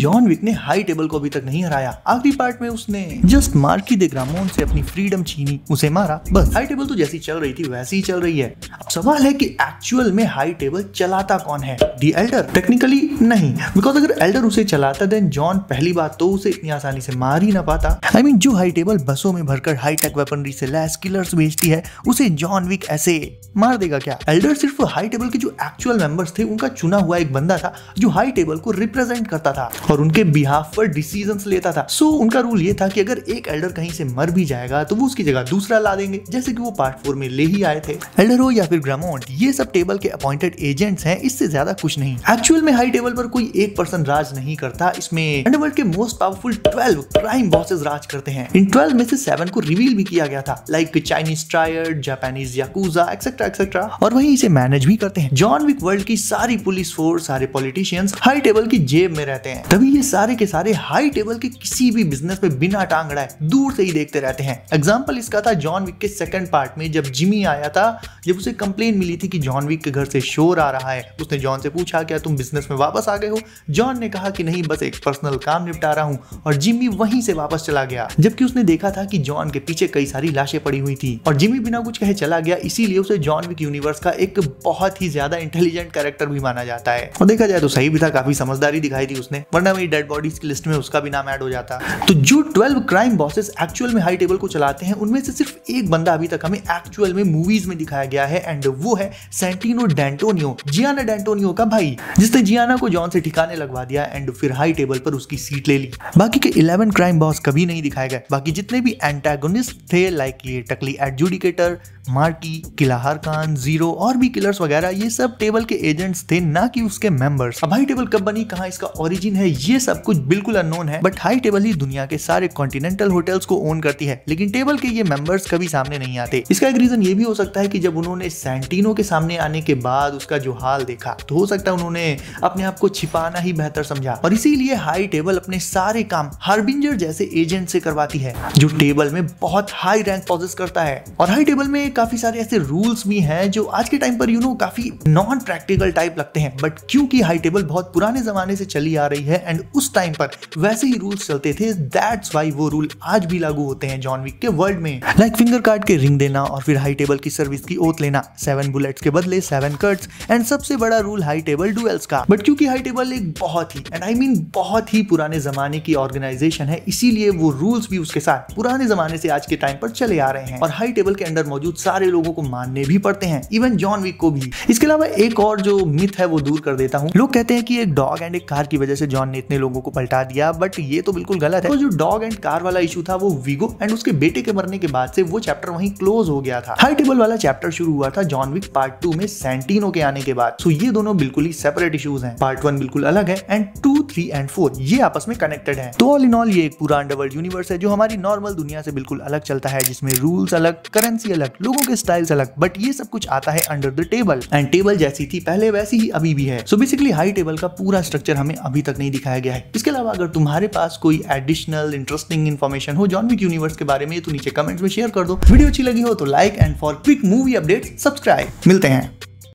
John Wick ने high table को अभी तक नहीं हराया आखिरी पार्ट में उसने जस्ट मार्की दे ग्रामोन से अपनी फ्रीडम छीनी उसे मारा बस हाई टेबल तो जैसी चल रही थी वैसी ही चल रही है अब सवाल है कि एक्चुअल में हाई टेबल चलाता कौन है दी एल्डर टेक्निकली नहीं बिकॉज अगर एल्डर उसे चलाता देन जॉन पहली बात तो उसे इतनी आसानी से मार ही ना पाता आई I मीन mean, जो हाई टेबल बसों में भरकर हाई टेक वेपनरी से लैस किलर्स भेजती है उसे जॉन विक ऐसे मार देगा क्या एल्डर सिर्फ हाई टेबल के जो एक्चुअल मेंबर्स थे उनका चुना हुआ एक बंदा था जो हाई टेबल को रिप्रेजेंट करता था और उनके बिहाफ पर डिसीजन लेता था सो so, उनका रूल ये था कि अगर एक एल्डर कहीं से मर भी जाएगा तो वो उसकी जगह दूसरा ला देंगे जैसे कि वो पार्ट फोर में ले ही आए थे एल्डर हो या फिर ग्रामोन्ट ये सब टेबल के अपॉइंटेड एजेंट्स हैं इससे ज्यादा कुछ कुछ नहीं एक्चुअल में हाई टेबल पर कोई एक पर्सन राज नहीं करता इसमें अंडरवर्ल्ड के most powerful twelve crime bosses राज करते हैं इन ट्वेल्व में से सेवन को रिवील भी किया गया था like Chinese triad Japanese yakuza etcetera etcetera और वही इसे मैनेज भी करते हैं जॉन विक वर्ल्ड की सारी पुलिस फोर्स सारे पॉलिटिशियंस हाई टेबल की जेब में रहते हैं तभी ये सारे के सारे हाई टेबल के किसी भी बिजनेस में बिना टांग अड़ाए दूर से ही देखते रहते हैं एग्जाम्पल इसका था जॉन विक के सेकंड पार्ट में जब जिमी आया था जब उसे कंप्लेन मिली थी कि जॉन विक के घर से शोर आ रहा है उसने जॉन से पूछा पूछा क्या तुम बिजनेस में वापस आ गए हो जॉन ने कहा कि नहीं बस एक पर्सनल काम निपटा रहा हूँ और जिमी वहीं से वापस चला गया जबकि उसने देखा था कि जॉन के पीछे कई सारी लाशें पड़ी हुई थी और जिमी बिना कुछ कहे चला गया इसीलिए उसे जॉन विक यूनिवर्स का एक बहुत ही ज्यादा इंटेलिजेंट कैरेक्टर भी माना जाता है और देखा जाए तो सही भी था काफी समझदारी दिखाई थी उसने वरना मेरी डेड बॉडीज की लिस्ट में उसका भी नाम ऐड हो जाता तो जो ट्वेल्व क्राइम बॉसेस एक्चुअल में हाई टेबल को चलाते हैं उनमें से सिर्फ एक बंदा अभी तक हमें एक्चुअल में मूवीज में दिखाया गया है एंड वो है सेंटिनो डेंटोनियो जियाना डेंटोनियो का भाई जिसने जियाना को जॉन से ठिकाने लगवा दिया एंड फिर हाई टेबल पर उसकी सीट ले ली बाकी के इलेवन क्राइम बॉस कभी नहीं दिखाए गए बाकी जितने भी एंटेगोनिस्ट थे लाइक ये टकली एडजुडिकेटर मार्टी किलाहार खान जीरो और भी किलर्स वगैरह ये सब टेबल के एजेंट्स थे ना कि उसके मेंबर्स अब हाई टेबल कब बनी कहा इसका ओरिजिन है ये सब कुछ बिल्कुल अनोन है बट हाई टेबल ही दुनिया के सारे कॉन्टिनेंटल होटल्स को ओन करती है लेकिन टेबल के ये मेंबर्स कभी सामने नहीं आते इसका एक रीजन ये भी हो सकता है कि जब उन्होंने सेंटिनो के सामने आने के बाद उसका जो हाल देखा तो हो सकता है उन्होंने अपने आप को छिपाना ही बेहतर समझा और इसीलिए हाई टेबल अपने सारे काम हार्बिंजर जैसे एजेंट से करवाती है जो टेबल में बहुत हाई रैंक पॉजिस करता है और हाई टेबल में एक काफ़ी सारे ऐसे रूल्स भी हैं जो आज के टाइम पर यू नो काफ़ी नॉन प्रैक्टिकल टाइप लगते हैं बट क्योंकि हाई टेबल बहुत पुराने ज़माने से चली आ रही है एंड उस टाइम पर वैसे ही रूल्स चलते थे दैट्स वाई वो रूल आज भी लागू होते हैं जॉन विक के वर्ल्ड में लाइक like फिंगर कार्ड के रिंग देना और फिर हाई टेबल की सर्विस की ओत लेना सेवन बुलेट्स के बदले सेवन कट्स एंड सबसे बड़ा रूल हाई टेबल डुएल्स का बट क्योंकि हाई टेबल एक बहुत ही एंड आई मीन बहुत ही पुराने जमाने की ऑर्गेनाइजेशन है इसीलिए वो रूल्स भी उसके साथ पुराने जमाने से आज के टाइम पर चले आ रहे हैं और हाई टेबल के अंडर मौजूद सारे लोगों को मानने भी पड़ते हैं इवन जॉन विक को भी इसके अलावा एक और जो मिथ है वो दूर कर देता हूँ लोग कहते हैं कि एक डॉग एंड एक कार की वजह से जॉन ने इतने लोगों को पलटा दिया बट ये तो बिल्कुल गलत है तो जो डॉग एंड कार वाला इशू था वो विगो एंड उसके बेटे के मरने के बाद से वो चैप्टर वहीं क्लोज हो गया था हाई टेबल वाला चैप्टर शुरू हुआ था जॉन विक पार्ट टू में सेंटिनो के आने के बाद सो ये दोनों बिल्कुल ही सेपरेट इशूज है पार्ट वन बिल्कुल अलग है and two three and four ये आपस में कनेक्टेड है तो ऑल इन ऑल ये एक पूरा अंडरवर्ल्ड यूनिवर्स है जो हमारी नॉर्मल दुनिया से बिल्कुल अलग चलता है जिसमें रूल्स अलग करेंसी अलग लोगों के स्टाइल्स अलग बट ये सब कुछ आता है under the table and table जैसी थी पहले वैसी ही अभी भी है सो बेसिकली हाई टेबल का पूरा स्ट्रक्चर हमें अभी तक नहीं दिखाया गया है इसके अलावा अगर तुम्हारे पास कोई एडिशनल इंटरेस्टिंग इन्फॉर्मेशन हो जॉन विक यूनिवर्स के बारे में तो नीचे कमेंट्स में शेयर कर दो वीडियो अच्छी लगी हो तो like and for quick movie update subscribe मिलते हैं